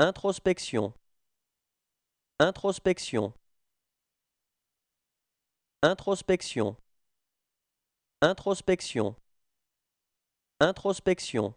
Introspection. Introspection. Introspection. Introspection. Introspection.